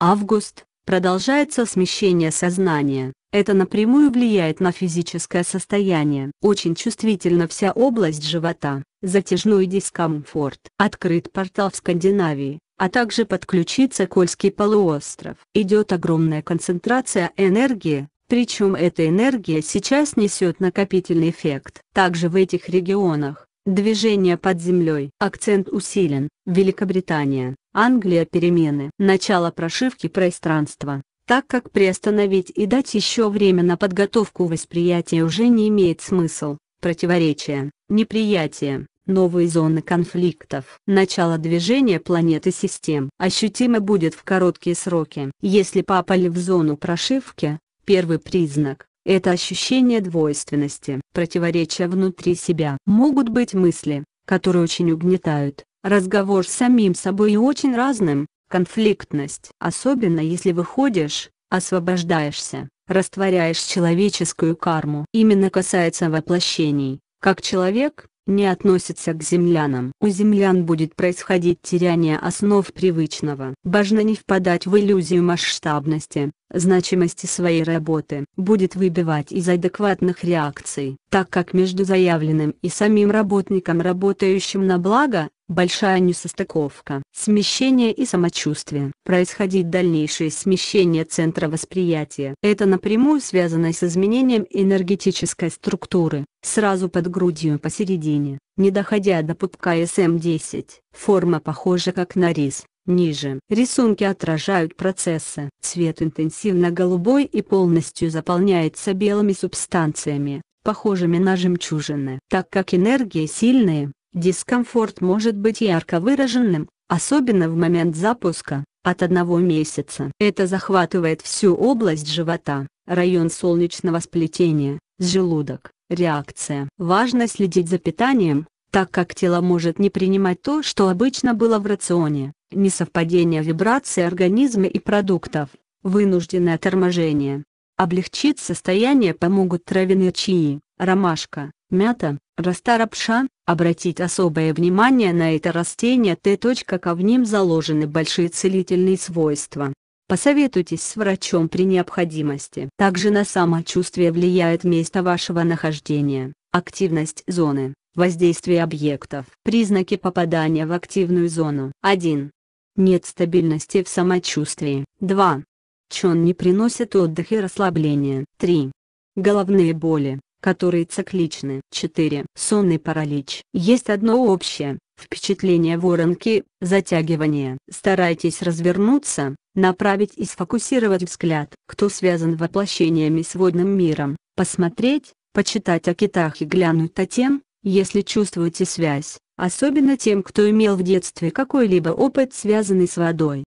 Август – продолжается смещение сознания. Это напрямую влияет на физическое состояние. Очень чувствительна вся область живота, затяжной дискомфорт. Открыт портал в Скандинавии, а также подключится Кольский полуостров. Идет огромная концентрация энергии, причем эта энергия сейчас несет накопительный эффект. Также в этих регионах, движение под землей. Акцент усилен, Великобритания. Англия перемены. Начало прошивки пространства. Так как приостановить и дать еще время на подготовку восприятия уже не имеет смысл. Противоречия, неприятие, новые зоны конфликтов. Начало движения планеты систем ощутимо будет в короткие сроки. Если попали в зону прошивки, первый признак – это ощущение двойственности. Противоречия внутри себя. Могут быть мысли, которые очень угнетают, разговор с самим собой и очень разным, конфликтность. Особенно если выходишь, освобождаешься, растворяешь человеческую карму. Именно касается воплощений, как человек, не относится к землянам. У землян будет происходить теряние основ привычного. Важно не впадать в иллюзию масштабности, значимости своей работы. Будет выбивать из адекватных реакций, так как между заявленным и самим работником, работающим на благо, большая несостыковка. Смещение и самочувствие. Происходить дальнейшее смещение центра восприятия. Это напрямую связано с изменением энергетической структуры, сразу под грудью посередине, не доходя до пупка СМ-10. Форма похожа как на рис. Ниже. Рисунки отражают процессы. Цвет интенсивно голубой и полностью заполняется белыми субстанциями, похожими на жемчужины. Так как энергия сильная. Дискомфорт может быть ярко выраженным, особенно в момент запуска, от одного месяца. Это захватывает всю область живота, район солнечного сплетения, желудок, реакция. Важно следить за питанием, так как тело может не принимать то, что обычно было в рационе, несовпадение вибраций организма и продуктов, вынужденное торможение. Облегчить состояние помогут травяные чаи, ромашка, мята, растарапша, обратить особое внимание на это растение Т. Как в нем заложены большие целительные свойства. Посоветуйтесь с врачом при необходимости. Также на самочувствие влияет место вашего нахождения, активность зоны, воздействие объектов. Признаки попадания в активную зону. 1. Нет стабильности в самочувствии. 2. Чон не приносит отдых и расслабления. 3. Головные боли которые цикличны. 4. Сонный паралич. Есть одно общее впечатление воронки, затягивание. Старайтесь развернуться, направить и сфокусировать взгляд. Кто связан воплощениями с водным миром, посмотреть, почитать о китах и глянуть о тем, если чувствуете связь, особенно тем, кто имел в детстве какой-либо опыт, связанный с водой.